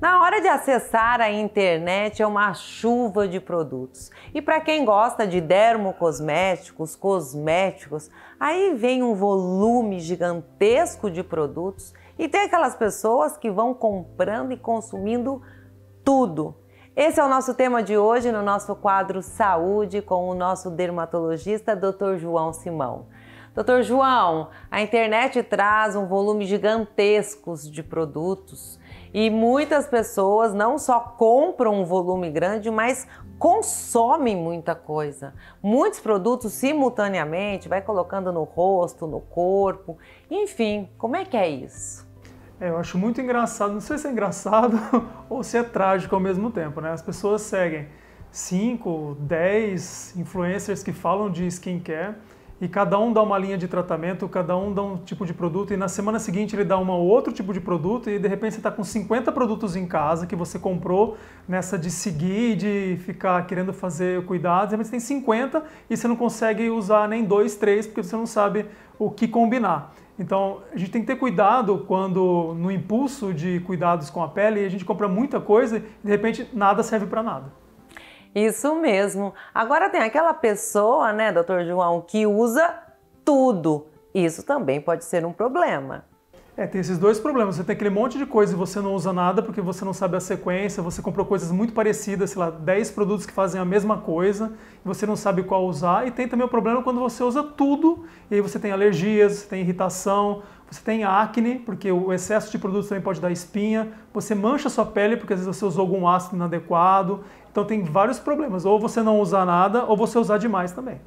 Na hora de acessar a internet é uma chuva de produtos. E para quem gosta de dermocosméticos, cosméticos, aí vem um volume gigantesco de produtos e tem aquelas pessoas que vão comprando e consumindo tudo. Esse é o nosso tema de hoje no nosso quadro Saúde com o nosso dermatologista Dr. João Simão. Doutor João, a internet traz um volume gigantesco de produtos e muitas pessoas não só compram um volume grande, mas consomem muita coisa. Muitos produtos simultaneamente, vai colocando no rosto, no corpo, enfim, como é que é isso? É, eu acho muito engraçado, não sei se é engraçado ou se é trágico ao mesmo tempo, né? As pessoas seguem 5, 10 influencers que falam de skincare e cada um dá uma linha de tratamento, cada um dá um tipo de produto, e na semana seguinte ele dá um outro tipo de produto, e de repente você está com 50 produtos em casa que você comprou nessa de seguir, de ficar querendo fazer cuidados, de você tem 50 e você não consegue usar nem dois, três, porque você não sabe o que combinar. Então, a gente tem que ter cuidado quando, no impulso de cuidados com a pele, a gente compra muita coisa e de repente nada serve para nada. Isso mesmo. Agora tem aquela pessoa, né, doutor João, que usa tudo. Isso também pode ser um problema. É, tem esses dois problemas. Você tem aquele monte de coisa e você não usa nada porque você não sabe a sequência, você comprou coisas muito parecidas, sei lá, 10 produtos que fazem a mesma coisa e você não sabe qual usar. E tem também o problema quando você usa tudo e aí você tem alergias, você tem irritação, você tem acne, porque o excesso de produtos também pode dar espinha. Você mancha sua pele, porque às vezes você usou algum ácido inadequado. Então tem vários problemas. Ou você não usar nada, ou você usar demais também.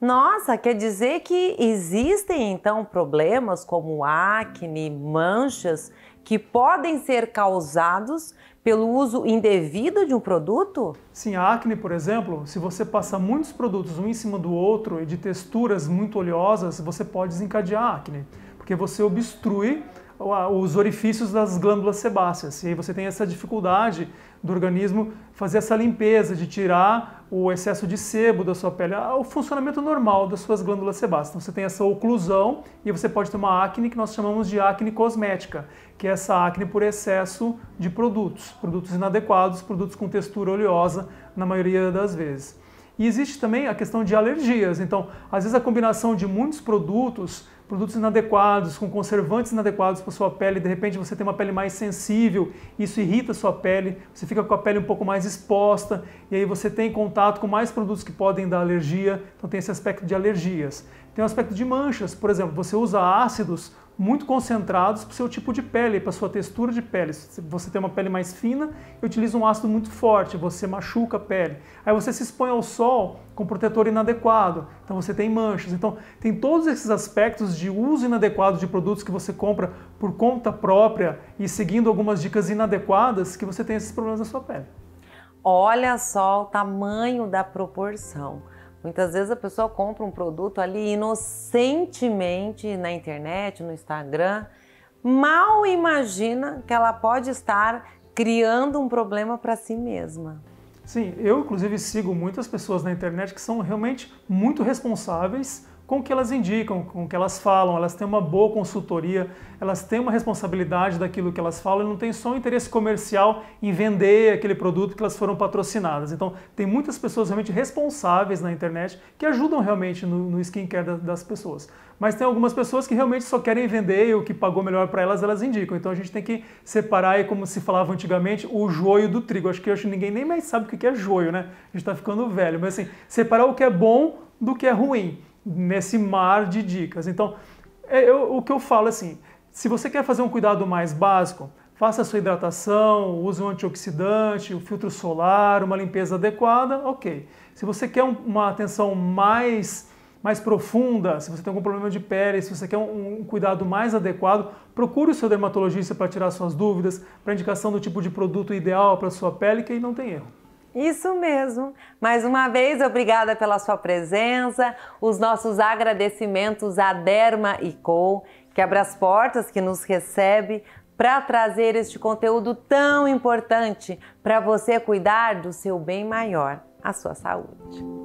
Nossa, quer dizer que existem então problemas como acne, manchas, que podem ser causados pelo uso indevido de um produto? Sim, a acne, por exemplo, se você passa muitos produtos um em cima do outro e de texturas muito oleosas, você pode desencadear acne porque você obstrui os orifícios das glândulas sebáceas. E aí você tem essa dificuldade do organismo fazer essa limpeza, de tirar o excesso de sebo da sua pele, o funcionamento normal das suas glândulas sebáceas. Então você tem essa oclusão e você pode ter uma acne que nós chamamos de acne cosmética, que é essa acne por excesso de produtos, produtos inadequados, produtos com textura oleosa na maioria das vezes. E existe também a questão de alergias. Então, às vezes a combinação de muitos produtos produtos inadequados, com conservantes inadequados para sua pele, de repente você tem uma pele mais sensível, isso irrita a sua pele, você fica com a pele um pouco mais exposta e aí você tem contato com mais produtos que podem dar alergia, então tem esse aspecto de alergias. Tem o aspecto de manchas, por exemplo, você usa ácidos muito concentrados para o seu tipo de pele, para a sua textura de pele. Se você tem uma pele mais fina utiliza um ácido muito forte, você machuca a pele. Aí você se expõe ao sol com protetor inadequado, então você tem manchas. Então tem todos esses aspectos de uso inadequado de produtos que você compra por conta própria e seguindo algumas dicas inadequadas que você tem esses problemas na sua pele. Olha só o tamanho da proporção. Muitas vezes a pessoa compra um produto ali inocentemente na internet, no Instagram, mal imagina que ela pode estar criando um problema para si mesma. Sim, eu inclusive sigo muitas pessoas na internet que são realmente muito responsáveis com o que elas indicam, com o que elas falam, elas têm uma boa consultoria, elas têm uma responsabilidade daquilo que elas falam e não tem só um interesse comercial em vender aquele produto que elas foram patrocinadas. Então, tem muitas pessoas realmente responsáveis na internet que ajudam realmente no, no skincare da, das pessoas. Mas tem algumas pessoas que realmente só querem vender e o que pagou melhor para elas, elas indicam. Então, a gente tem que separar aí, como se falava antigamente, o joio do trigo. Acho que hoje ninguém nem mais sabe o que é joio, né? A gente está ficando velho. Mas assim, separar o que é bom do que é ruim nesse mar de dicas. Então, é, eu, o que eu falo é assim, se você quer fazer um cuidado mais básico, faça a sua hidratação, use um antioxidante, o um filtro solar, uma limpeza adequada, ok. Se você quer uma atenção mais, mais profunda, se você tem algum problema de pele, se você quer um, um cuidado mais adequado, procure o seu dermatologista para tirar suas dúvidas, para indicação do tipo de produto ideal para a sua pele, que aí não tem erro. Isso mesmo. Mais uma vez, obrigada pela sua presença. Os nossos agradecimentos à Derma e Co, que abre as portas, que nos recebe para trazer este conteúdo tão importante para você cuidar do seu bem maior, a sua saúde.